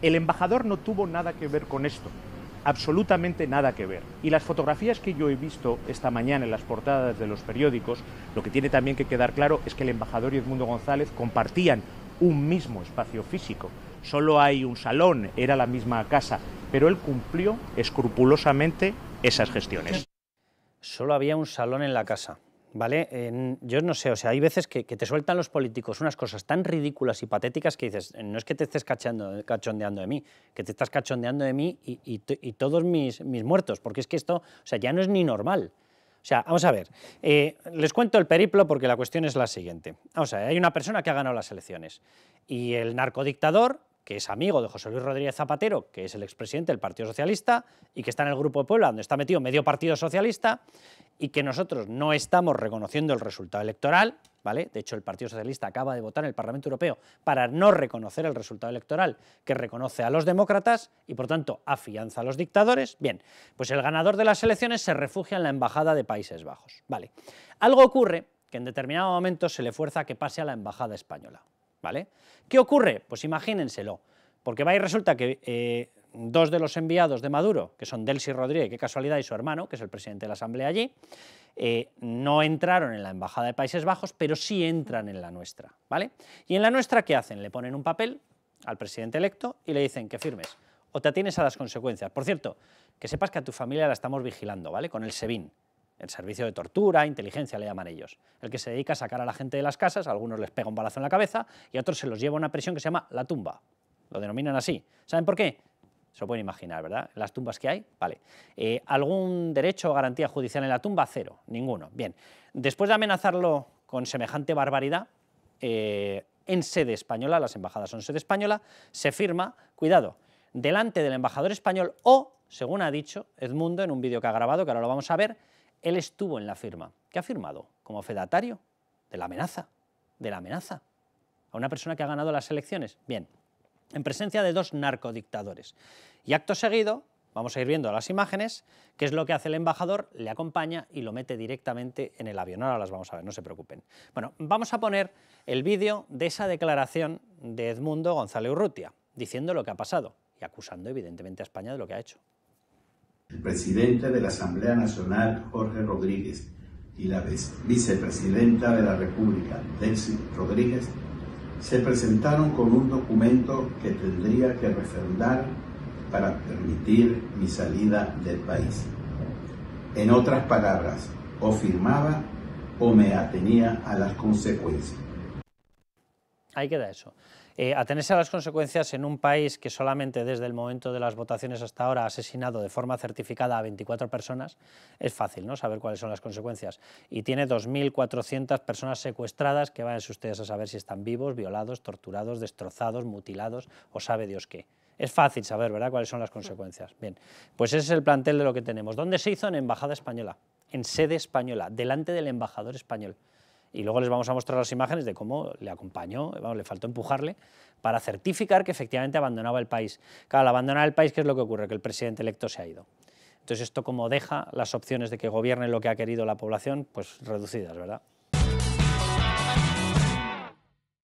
El embajador no tuvo nada que ver con esto, absolutamente nada que ver. Y las fotografías que yo he visto esta mañana en las portadas de los periódicos, lo que tiene también que quedar claro es que el embajador y Edmundo González compartían un mismo espacio físico. Solo hay un salón, era la misma casa, pero él cumplió escrupulosamente esas gestiones. Solo había un salón en la casa. ¿vale? yo no sé, o sea, hay veces que, te sueltan los políticos unas cosas tan ridículas y patéticas que dices, no es que te estés cachando, cachondeando de mí, que te estás cachondeando de mí y, y, todos mis, mis, muertos, porque es que esto, o sea, ya no es ni normal. O sea, vamos a ver, eh, les cuento el periplo porque la cuestión es la siguiente. Vamos a hay una persona que ha ganado las elecciones y el narcodictador que es amigo de José Luis Rodríguez Zapatero, que es el expresidente del Partido Socialista y que está en el Grupo de Puebla, donde está metido medio Partido Socialista, y que nosotros no estamos reconociendo el resultado electoral, ¿vale? De hecho, el Partido Socialista acaba de votar en el Parlamento Europeo para no reconocer el resultado electoral que reconoce a los demócratas y, por tanto, afianza a los dictadores. Bien, pues el ganador de las elecciones se refugia en la Embajada de Países Bajos, ¿vale? Algo ocurre que en determinado momento se le fuerza a que pase a la Embajada Española. ¿vale? ¿Qué ocurre? Pues imagínenselo, porque va y resulta que eh, dos de los enviados de Maduro, que son Delcy Rodríguez, qué casualidad, y su hermano, que es el presidente de la Asamblea allí, eh, no entraron en la Embajada de Países Bajos, pero sí entran en la nuestra, ¿vale? ¿Y en la nuestra qué hacen? Le ponen un papel al presidente electo y le dicen que firmes o te atienes a las consecuencias. Por cierto, que sepas que a tu familia la estamos vigilando, ¿vale? Con el SEBIN, el servicio de tortura, inteligencia le llaman ellos, el que se dedica a sacar a la gente de las casas, algunos les pega un balazo en la cabeza y a otros se los lleva a una prisión que se llama la tumba, lo denominan así. ¿Saben por qué? Se lo pueden imaginar, ¿verdad? Las tumbas que hay, vale. Eh, ¿Algún derecho o garantía judicial en la tumba? Cero, ninguno. Bien, después de amenazarlo con semejante barbaridad, eh, en sede española, las embajadas son sede española, se firma, cuidado, delante del embajador español o, según ha dicho Edmundo en un vídeo que ha grabado, que ahora lo vamos a ver, él estuvo en la firma. ¿Qué ha firmado? Como fedatario de la amenaza, de la amenaza. A una persona que ha ganado las elecciones. Bien, en presencia de dos narcodictadores. Y acto seguido, vamos a ir viendo las imágenes, qué es lo que hace el embajador, le acompaña y lo mete directamente en el avión. Ahora las vamos a ver, no se preocupen. Bueno, vamos a poner el vídeo de esa declaración de Edmundo González Urrutia, diciendo lo que ha pasado y acusando evidentemente a España de lo que ha hecho el presidente de la Asamblea Nacional, Jorge Rodríguez, y la vicepresidenta de la República, Delcy Rodríguez, se presentaron con un documento que tendría que refrendar para permitir mi salida del país. En otras palabras, o firmaba o me atenía a las consecuencias ahí queda eso. Eh, atenerse a las consecuencias en un país que solamente desde el momento de las votaciones hasta ahora ha asesinado de forma certificada a 24 personas, es fácil ¿no? saber cuáles son las consecuencias. Y tiene 2.400 personas secuestradas que vayan ustedes a saber si están vivos, violados, torturados, destrozados, mutilados o sabe Dios qué. Es fácil saber, ¿verdad?, cuáles son las consecuencias. Bien, pues ese es el plantel de lo que tenemos. ¿Dónde se hizo? En Embajada Española, en sede española, delante del embajador español y luego les vamos a mostrar las imágenes de cómo le acompañó, le faltó empujarle, para certificar que efectivamente abandonaba el país. Claro, al abandonar el país, ¿qué es lo que ocurre? Que el presidente electo se ha ido. Entonces esto como deja las opciones de que gobierne lo que ha querido la población, pues reducidas, ¿verdad?